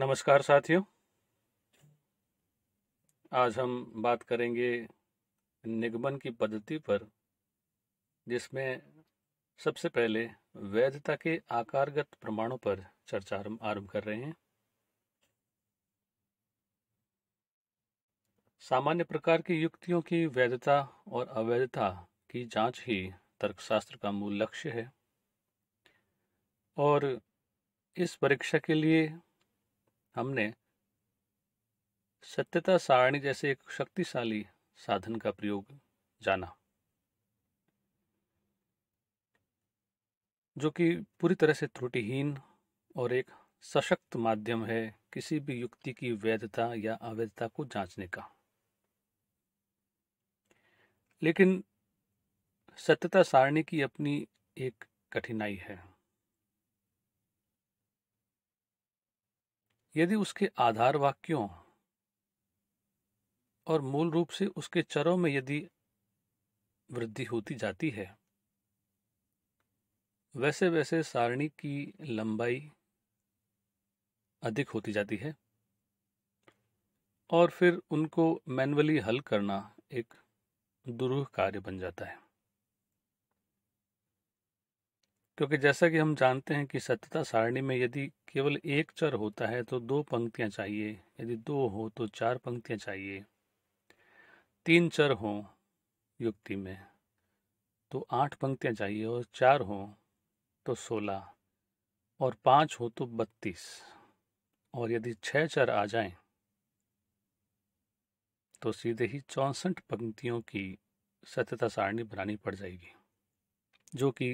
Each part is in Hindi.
नमस्कार साथियों आज हम बात करेंगे निगमन की पद्धति पर जिसमें सबसे पहले वैधता के आकारगत प्रमाणों पर चर्चा आरंभ कर रहे हैं सामान्य प्रकार की युक्तियों की वैधता और अवैधता की जांच ही तर्कशास्त्र का मूल लक्ष्य है और इस परीक्षा के लिए हमने सत्यता सारणी जैसे एक शक्तिशाली साधन का प्रयोग जाना जो कि पूरी तरह से त्रुटिहीन और एक सशक्त माध्यम है किसी भी युक्ति की वैधता या अवैधता को जांचने का लेकिन सत्यता सारणी की अपनी एक कठिनाई है यदि उसके आधार वाक्यों और मूल रूप से उसके चरों में यदि वृद्धि होती जाती है वैसे वैसे सारणी की लंबाई अधिक होती जाती है और फिर उनको मैनुअली हल करना एक दुरूह कार्य बन जाता है क्योंकि जैसा कि हम जानते हैं कि सत्यता सारणी में यदि केवल एक चर होता है तो दो पंक्तियां चाहिए यदि दो हो तो चार पंक्तियां चाहिए तीन चर हो युक्ति में तो आठ पंक्तियां चाहिए और चार हो तो सोलह और पाँच हो तो बत्तीस और यदि छः चर आ जाएं तो सीधे ही चौंसठ पंक्तियों की सत्यता सारणी बनानी पड़ जाएगी जो कि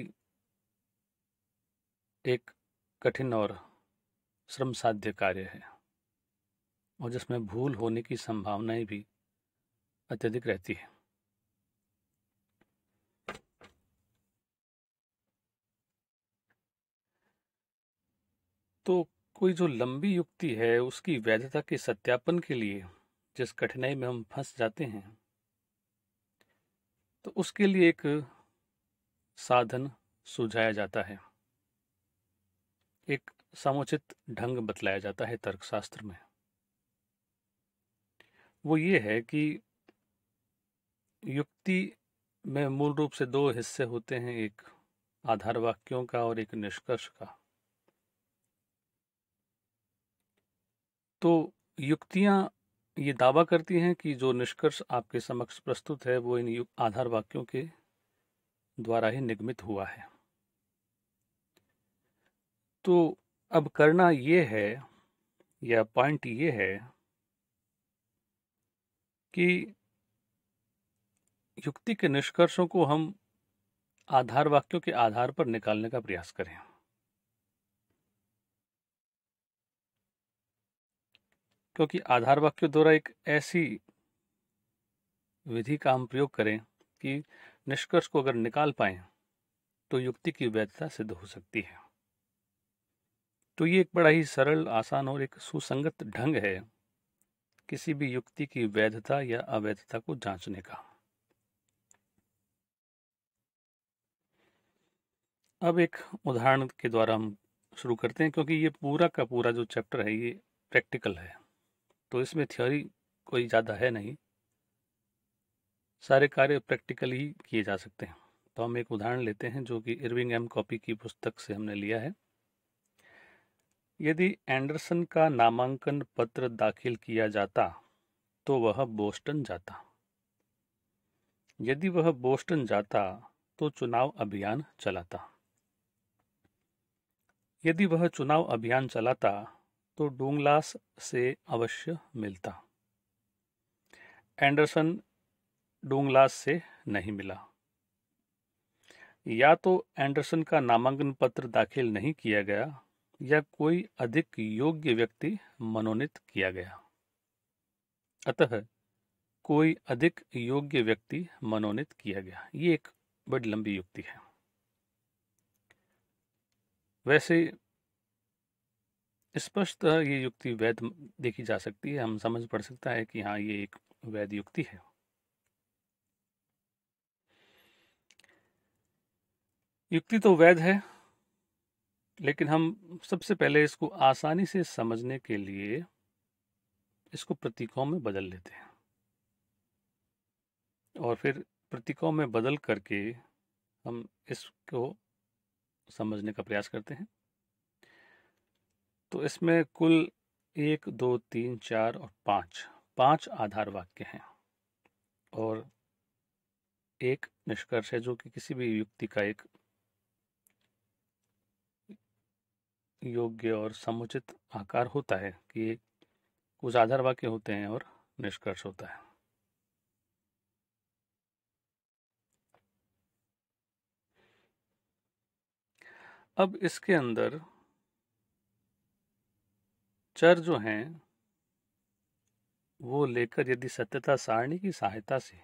एक कठिन और श्रम साध्य कार्य है और जिसमें भूल होने की संभावनाएं भी अत्यधिक रहती है तो कोई जो लंबी युक्ति है उसकी वैधता के सत्यापन के लिए जिस कठिनाई में हम फंस जाते हैं तो उसके लिए एक साधन सुझाया जाता है एक समुचित ढंग बतलाया जाता है तर्कशास्त्र में वो ये है कि युक्ति में मूल रूप से दो हिस्से होते हैं एक आधार वाक्यों का और एक निष्कर्ष का तो युक्तियां ये दावा करती हैं कि जो निष्कर्ष आपके समक्ष प्रस्तुत है वो इन आधार वाक्यों के द्वारा ही निगमित हुआ है तो अब करना ये है या पॉइंट ये है कि युक्ति के निष्कर्षों को हम आधार वाक्यों के आधार पर निकालने का प्रयास करें क्योंकि आधार वाक्यों द्वारा एक ऐसी विधि का हम प्रयोग करें कि निष्कर्ष को अगर निकाल पाए तो युक्ति की वैधता सिद्ध हो सकती है तो ये एक बड़ा ही सरल आसान और एक सुसंगत ढंग है किसी भी युक्ति की वैधता या अवैधता को जांचने का अब एक उदाहरण के द्वारा हम शुरू करते हैं क्योंकि ये पूरा का पूरा जो चैप्टर है ये प्रैक्टिकल है तो इसमें थ्योरी कोई ज़्यादा है नहीं सारे कार्य प्रैक्टिकल ही किए जा सकते हैं तो हम एक उदाहरण लेते हैं जो कि इरविंग एम कॉपी की पुस्तक से हमने लिया है यदि एंडरसन का नामांकन पत्र दाखिल किया जाता तो वह बोस्टन जाता यदि वह बोस्टन जाता तो चुनाव अभियान चलाता यदि वह चुनाव अभियान चलाता तो डोंगलास से अवश्य मिलता एंडरसन डोंगलास से नहीं मिला या तो एंडरसन का नामांकन पत्र दाखिल नहीं किया गया या कोई अधिक योग्य व्यक्ति मनोनीत किया गया अतः कोई अधिक योग्य व्यक्ति मनोनीत किया गया ये एक बड़ी लंबी युक्ति है वैसे स्पष्ट ये युक्ति वैध देखी जा सकती है हम समझ पड़ सकता है कि हाँ ये एक वैध युक्ति है युक्ति तो वैध है लेकिन हम सबसे पहले इसको आसानी से समझने के लिए इसको प्रतीकों में बदल लेते हैं और फिर प्रतीकों में बदल करके हम इसको समझने का प्रयास करते हैं तो इसमें कुल एक दो तीन चार और पाँच पाँच आधार वाक्य हैं और एक निष्कर्ष है जो कि किसी भी युक्ति का एक योग्य और समुचित आकार होता है कि कुछ आधार वाक्य होते हैं और निष्कर्ष होता है अब इसके अंदर चर जो हैं वो लेकर यदि सत्यता सारणी की सहायता से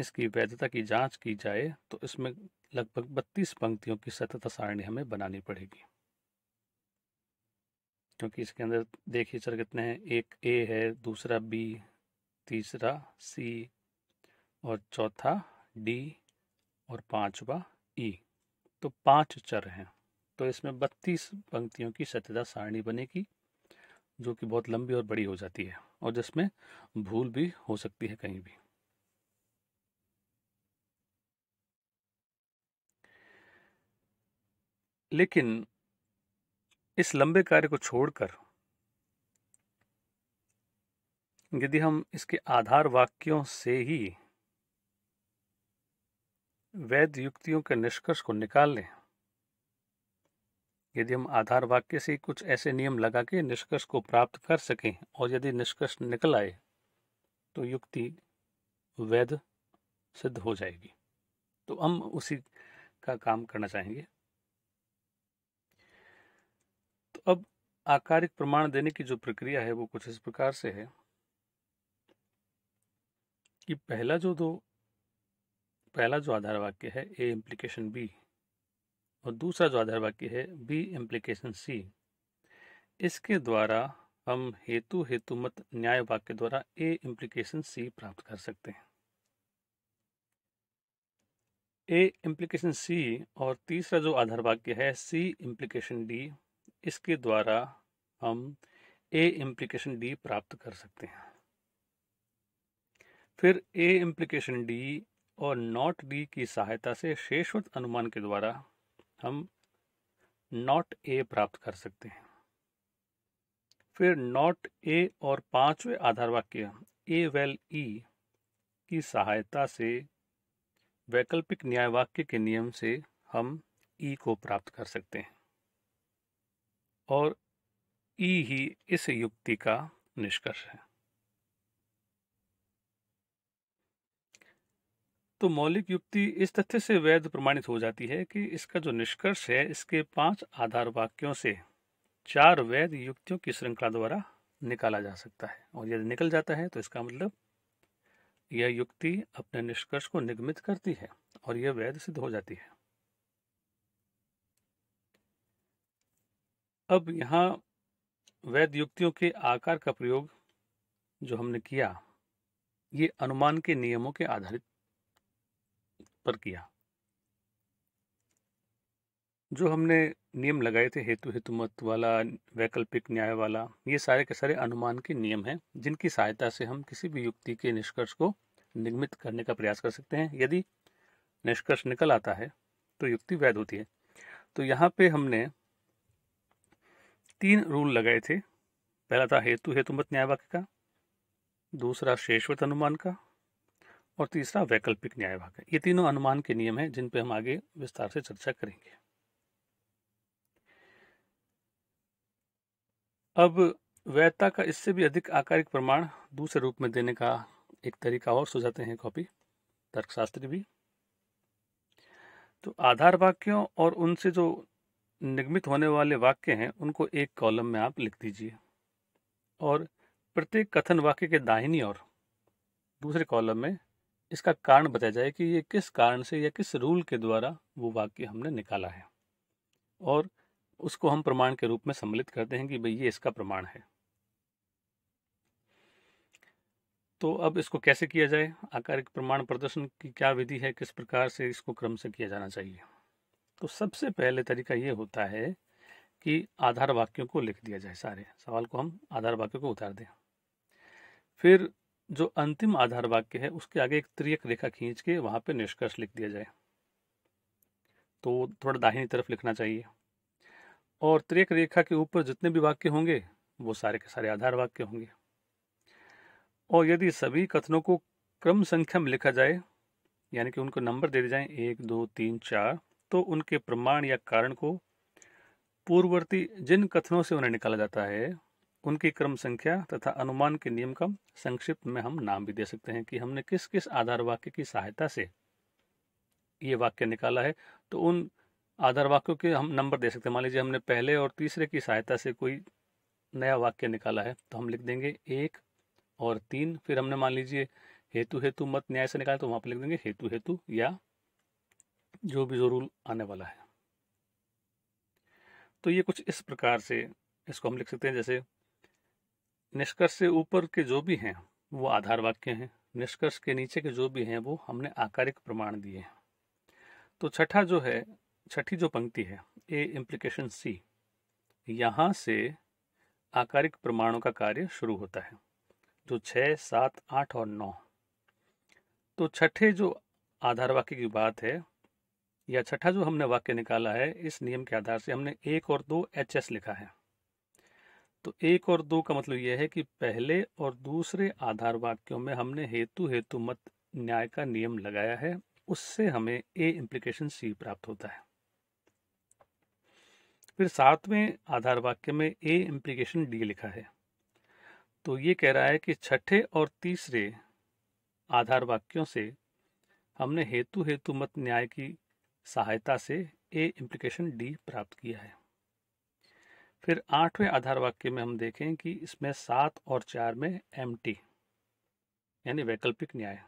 इसकी वैधता की जांच की जाए तो इसमें लगभग बत्तीस पंक्तियों की सतत सारणी हमें बनानी पड़ेगी क्योंकि इसके अंदर देखिए सर कितने हैं एक ए है दूसरा बी तीसरा सी और चौथा डी और पांचवा ई e। तो पांच चर हैं तो इसमें बत्तीस पंक्तियों की सत्यता सारणी बनेगी जो कि बहुत लंबी और बड़ी हो जाती है और जिसमें भूल भी हो सकती है कहीं भी लेकिन इस लंबे कार्य को छोड़कर यदि हम इसके आधार वाक्यों से ही वैध युक्तियों के निष्कर्ष को निकाल लें यदि हम आधार वाक्य से कुछ ऐसे नियम लगा के निष्कर्ष को प्राप्त कर सकें और यदि निष्कर्ष निकल आए तो युक्ति वैध सिद्ध हो जाएगी तो हम उसी का काम करना चाहेंगे अब आकारिक प्रमाण देने की जो प्रक्रिया है वो कुछ इस प्रकार से है कि पहला जो दो पहला जो आधार वाक्य है ए इम्प्लीकेशन बी और दूसरा जो आधार वाक्य है बी इम्प्लीकेशन सी इसके द्वारा हम हेतु हेतु मत न्याय वाक्य द्वारा ए इम्प्लीकेशन सी प्राप्त कर सकते हैं ए इम्प्लीकेशन सी और तीसरा जो आधार वाक्य है सी इम्प्लीकेशन डी इसके द्वारा हम ए इम्प्लीकेशन डी प्राप्त कर सकते हैं फिर ए इम्प्लीकेशन डी और नॉट डी की सहायता से शेषवत अनुमान के द्वारा हम नॉट ए प्राप्त कर सकते हैं फिर नॉट ए और पांचवें आधार वाक्य ए वेल ई e की सहायता से वैकल्पिक न्याय वाक्य के नियम से हम ई e को प्राप्त कर सकते हैं और ई ही इस युक्ति का निष्कर्ष है तो मौलिक युक्ति इस तथ्य से वैध प्रमाणित हो जाती है कि इसका जो निष्कर्ष है इसके पांच आधार वाक्यों से चार वैध युक्तियों की श्रृंखला द्वारा निकाला जा सकता है और यदि निकल जाता है तो इसका मतलब यह युक्ति अपने निष्कर्ष को निगमित करती है और यह वैध सिद्ध हो जाती है अब यहाँ वैध युक्तियों के आकार का प्रयोग जो हमने किया ये अनुमान के नियमों के आधारित पर किया जो हमने नियम लगाए थे हेतु हेतुमत वाला वैकल्पिक न्याय वाला ये सारे के सारे अनुमान के नियम हैं जिनकी सहायता से हम किसी भी युक्ति के निष्कर्ष को निगमित करने का प्रयास कर सकते हैं यदि निष्कर्ष निकल आता है तो युक्ति वैध होती है तो यहाँ पे हमने तीन रूल लगाए थे पहला था हेतु हेतुमत न्याय वाक्य का दूसरा शेषवत अनुमान का और तीसरा वैकल्पिक न्याय वाक्य ये तीनों अनुमान के नियम हैं जिन पर हम आगे विस्तार से चर्चा करेंगे अब वैधता का इससे भी अधिक आकारिक प्रमाण दूसरे रूप में देने का एक तरीका और सुझाते हैं कॉपी तर्कशास्त्री भी तो आधार वाक्यों और उनसे जो निगमित होने वाले वाक्य हैं उनको एक कॉलम में आप लिख दीजिए और प्रत्येक कथन वाक्य के दाहिनी और दूसरे कॉलम में इसका कारण बताया जाए कि ये किस कारण से या किस रूल के द्वारा वो वाक्य हमने निकाला है और उसको हम प्रमाण के रूप में सम्मिलित करते हैं कि भाई ये इसका प्रमाण है तो अब इसको कैसे किया जाए आकारिक प्रमाण प्रदर्शन की क्या विधि है किस प्रकार से इसको क्रम से किया जाना चाहिए तो सबसे पहले तरीका ये होता है कि आधार वाक्यों को लिख दिया जाए सारे सवाल को हम आधार वाक्य को उतार दें फिर जो अंतिम आधार वाक्य है उसके आगे एक त्रियक रेखा खींच के वहाँ पे निष्कर्ष लिख दिया जाए तो थोड़ा दाहिनी तरफ लिखना चाहिए और त्रियक रेखा के ऊपर जितने भी वाक्य होंगे वो सारे के सारे आधार वाक्य होंगे और यदि सभी कथनों को क्रम संख्या में लिखा जाए यानी कि उनको नंबर दे दिए जाए एक दो तीन चार तो उनके प्रमाण या कारण को पूर्ववर्ती जिन कथनों से उन्हें निकाला जाता है उनकी क्रम संख्या तथा अनुमान के नियम का संक्षिप्त में हम नाम भी दे सकते हैं कि हमने किस किस आधार वाक्य की सहायता से ये वाक्य निकाला है तो उन आधार वाक्यों के हम नंबर दे सकते हैं मान लीजिए हमने पहले और तीसरे की सहायता से कोई नया वाक्य निकाला है तो हम लिख देंगे एक और तीन फिर हमने मान लीजिए हेतु हेतु मत न्याय से निकाला तो वहाँ पर लिख देंगे हेतु हेतु या जो भी ज़रूर आने वाला है तो ये कुछ इस प्रकार से इसको हम लिख सकते हैं जैसे निष्कर्ष से ऊपर के जो भी हैं वो आधार वाक्य हैं निष्कर्ष के नीचे के जो भी हैं वो हमने आकारिक प्रमाण दिए हैं तो छठा जो है छठी जो पंक्ति है ए इम्प्लीकेशन सी यहाँ से आकारिक प्रमाणों का कार्य शुरू होता है जो छः सात आठ और नौ तो छठे जो आधार वाक्य की बात है या छठा जो हमने वाक्य निकाला है इस नियम के आधार से हमने एक और दो एच एस लिखा है तो एक और दो का मतलब यह है कि पहले और दूसरे आधार वाक्यों में हमने हेतु हेतु मत न्याय का नियम लगाया है उससे हमें ए इम्प्लीकेशन सी प्राप्त होता है फिर सातवें आधार वाक्य में ए इम्प्लीकेशन डी लिखा है तो ये कह रहा है कि छठे और तीसरे आधार वाक्यों से हमने हेतु हेतु मत न्याय की सहायता से ए इम्प्लीकेशन डी प्राप्त किया है फिर आठवें आधार वाक्य में हम देखें कि इसमें सात और चार में एम टी यानी वैकल्पिक न्याय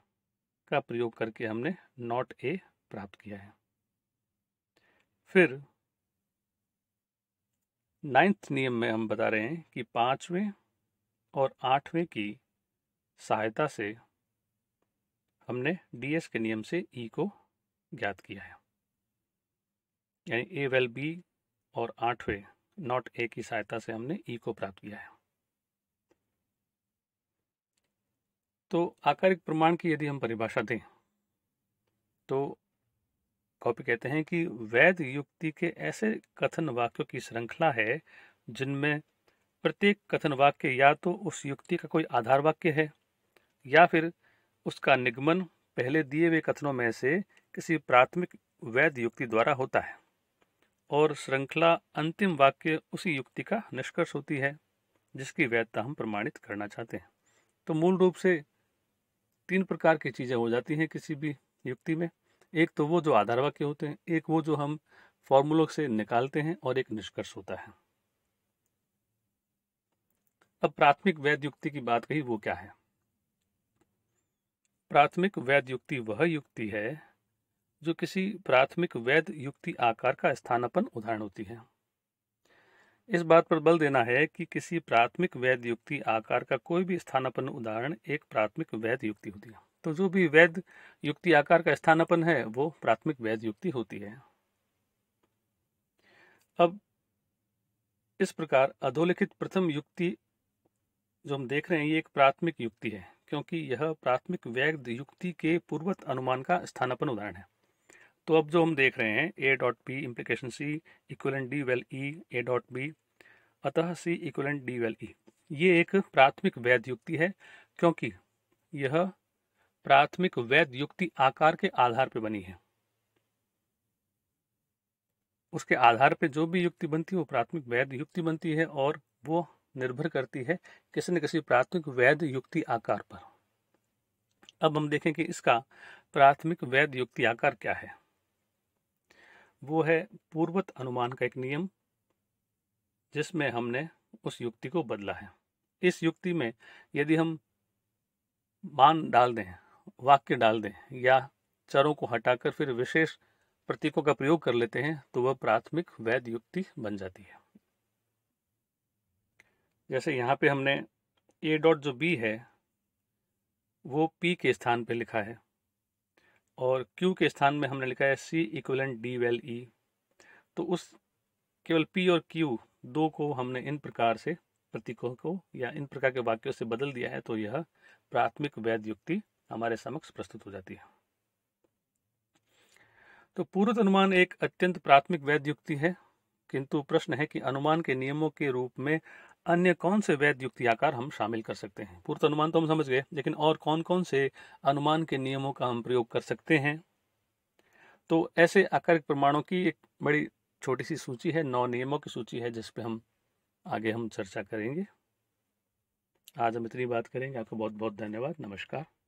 का प्रयोग करके हमने नॉट ए प्राप्त किया है फिर नाइन्थ नियम में हम बता रहे हैं कि पांचवें और आठवें की सहायता से हमने डीएस के नियम से ई e को ज्ञात किया है यानी ए वेल बी और आठवें नॉट ए की सहायता से हमने ई को प्राप्त किया है तो आकारिक प्रमाण की यदि हम परिभाषा दें तो कॉपी कहते हैं कि वैध युक्ति के ऐसे कथन वाक्यों की श्रृंखला है जिनमें प्रत्येक कथन वाक्य या तो उस युक्ति का कोई आधार वाक्य है या फिर उसका निगमन पहले दिए हुए कथनों में से किसी प्राथमिक वैध युक्ति द्वारा होता है और श्रृंखला अंतिम वाक्य उसी युक्ति का निष्कर्ष होती है जिसकी वैधता हम प्रमाणित करना चाहते हैं तो मूल रूप से तीन प्रकार की चीज़ें हो जाती हैं किसी भी युक्ति में एक तो वो जो आधार वाक्य होते हैं एक वो जो हम फॉर्मूलों से निकालते हैं और एक निष्कर्ष होता है अब प्राथमिक वैध युक्ति की बात कही वो क्या है प्राथमिक वैध युक्ति वह युक्ति है जो किसी प्राथमिक वैध युक्ति आकार का स्थानापन उदाहरण होती है इस बात पर बल देना है कि किसी प्राथमिक वैध युक्ति आकार का कोई भी स्थानापन उदाहरण एक प्राथमिक वैध युक्ति होती है तो जो भी वैध युक्ति आकार का स्थानापन है वो प्राथमिक वैध युक्ति होती है अब इस प्रकार अधोलिखित प्रथम युक्ति जो हम देख रहे हैं ये एक प्राथमिक युक्ति है क्योंकि यह प्राथमिक वैध युक्ति के पूर्वत अनुमान का स्थानापन उदाहरण है तो अब जो हम देख रहे हैं A dot B implication C equivalent D well E A dot B अतः C equivalent D well E ये एक प्राथमिक वैध युक्ति है क्योंकि यह प्राथमिक वैध युक्ति आकार के आधार पर बनी है उसके आधार पर जो भी युक्ति बनती है वो प्राथमिक वैध युक्ति बनती है और वो निर्भर करती है किसी न किसी प्राथमिक वैध युक्ति आकार पर अब हम देखें कि इसका प्राथमिक वैध युक्ति आकार क्या है वो है पूर्वत अनुमान का एक नियम जिसमें हमने उस युक्ति को बदला है इस युक्ति में यदि हम मान डाल दें वाक्य डाल दें या चरों को हटाकर फिर विशेष प्रतीकों का प्रयोग कर लेते हैं तो वह प्राथमिक वैध युक्ति बन जाती है जैसे यहाँ पे हमने ए डॉट जो बी है वो पी के स्थान पे लिखा है और क्यू के स्थान में हमने लिखा है C equivalent D well E तो उस केवल P और Q दो को हमने इन प्रकार से प्रतीकों को या इन प्रकार के वाक्यों से बदल दिया है तो यह प्राथमिक वैध युक्ति हमारे समक्ष प्रस्तुत हो जाती है तो पूर्व अनुमान एक अत्यंत प्राथमिक वैध युक्ति है किंतु प्रश्न है कि अनुमान के नियमों के रूप में अन्य कौन से वैध युक्ति आकार हम शामिल कर सकते हैं पूर्व तो अनुमान तो हम समझ गए लेकिन और कौन कौन से अनुमान के नियमों का हम प्रयोग कर सकते हैं तो ऐसे आकारिक प्रमाणों की एक बड़ी छोटी सी सूची है नौ नियमों की सूची है जिसपे हम आगे हम चर्चा करेंगे आज हम इतनी बात करेंगे आपको बहुत बहुत धन्यवाद नमस्कार